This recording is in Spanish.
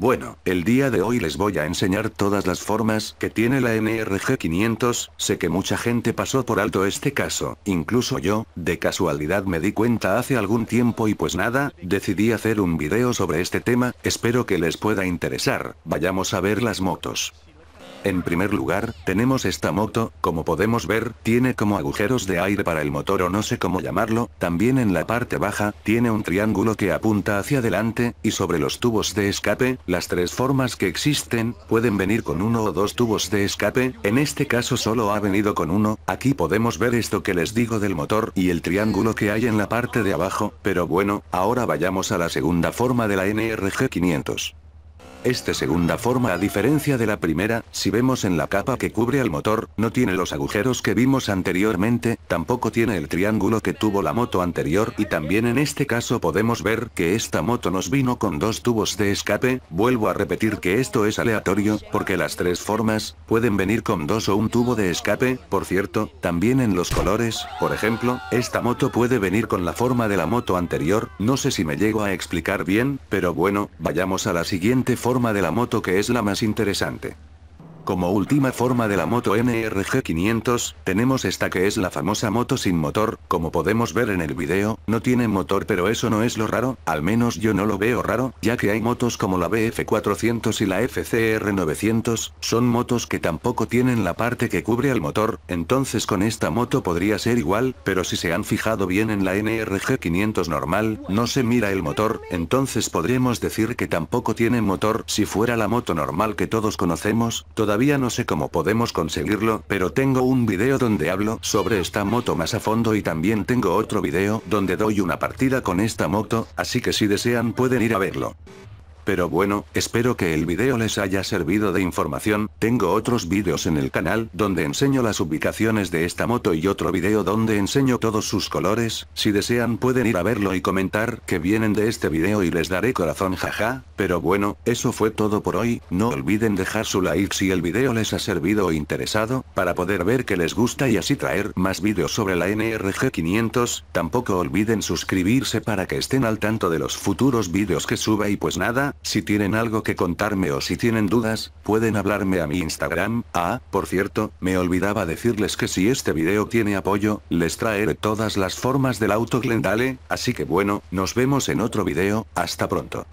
Bueno, el día de hoy les voy a enseñar todas las formas que tiene la NRG 500, sé que mucha gente pasó por alto este caso, incluso yo, de casualidad me di cuenta hace algún tiempo y pues nada, decidí hacer un video sobre este tema, espero que les pueda interesar, vayamos a ver las motos. En primer lugar, tenemos esta moto, como podemos ver, tiene como agujeros de aire para el motor o no sé cómo llamarlo, también en la parte baja, tiene un triángulo que apunta hacia adelante, y sobre los tubos de escape, las tres formas que existen, pueden venir con uno o dos tubos de escape, en este caso solo ha venido con uno, aquí podemos ver esto que les digo del motor y el triángulo que hay en la parte de abajo, pero bueno, ahora vayamos a la segunda forma de la NRG 500. Esta segunda forma a diferencia de la primera, si vemos en la capa que cubre al motor, no tiene los agujeros que vimos anteriormente, tampoco tiene el triángulo que tuvo la moto anterior y también en este caso podemos ver que esta moto nos vino con dos tubos de escape, vuelvo a repetir que esto es aleatorio, porque las tres formas, pueden venir con dos o un tubo de escape, por cierto, también en los colores, por ejemplo, esta moto puede venir con la forma de la moto anterior, no sé si me llego a explicar bien, pero bueno, vayamos a la siguiente forma forma de la moto que es la más interesante. Como última forma de la moto NRG 500, tenemos esta que es la famosa moto sin motor, como podemos ver en el video, no tiene motor pero eso no es lo raro, al menos yo no lo veo raro, ya que hay motos como la BF400 y la FCR 900, son motos que tampoco tienen la parte que cubre al motor, entonces con esta moto podría ser igual, pero si se han fijado bien en la NRG 500 normal, no se mira el motor, entonces podremos decir que tampoco tiene motor, si fuera la moto normal que todos conocemos, todavía no sé cómo podemos conseguirlo, pero tengo un video donde hablo sobre esta moto más a fondo y también tengo otro video donde doy una partida con esta moto, así que si desean pueden ir a verlo. Pero bueno, espero que el video les haya servido de información, tengo otros videos en el canal donde enseño las ubicaciones de esta moto y otro video donde enseño todos sus colores, si desean pueden ir a verlo y comentar que vienen de este video y les daré corazón jaja, pero bueno, eso fue todo por hoy, no olviden dejar su like si el video les ha servido o interesado, para poder ver que les gusta y así traer más videos sobre la NRG 500, tampoco olviden suscribirse para que estén al tanto de los futuros videos que suba y pues nada, si tienen algo que contarme o si tienen dudas, pueden hablarme a mi Instagram. Ah, por cierto, me olvidaba decirles que si este video tiene apoyo, les traeré todas las formas del auto Glendale, así que bueno, nos vemos en otro video, hasta pronto.